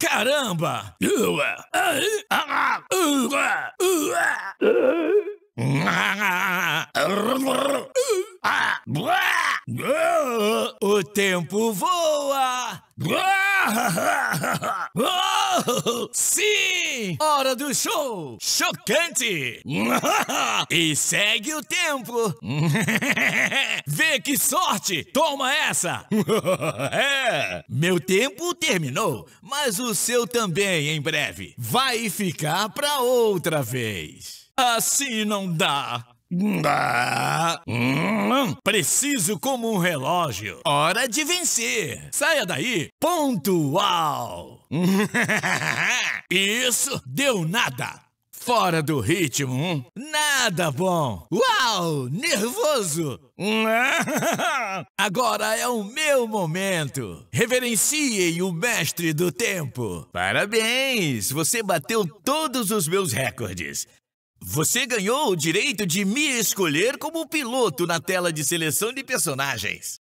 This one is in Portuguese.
Caramba! O tempo voa! Sim! Hora do show! Chocante! E segue o tempo! Vê que sorte! Toma essa! é! Meu tempo terminou, mas o seu também em breve. Vai ficar pra outra vez. Assim não dá. Hum, preciso como um relógio. Hora de vencer. Saia daí, pontual. Isso deu nada. Fora do ritmo, hum? nada bom. Uau, nervoso. Hum? Agora é o meu momento. Reverenciem o mestre do tempo. Parabéns, você bateu todos os meus recordes. Você ganhou o direito de me escolher como piloto na tela de seleção de personagens.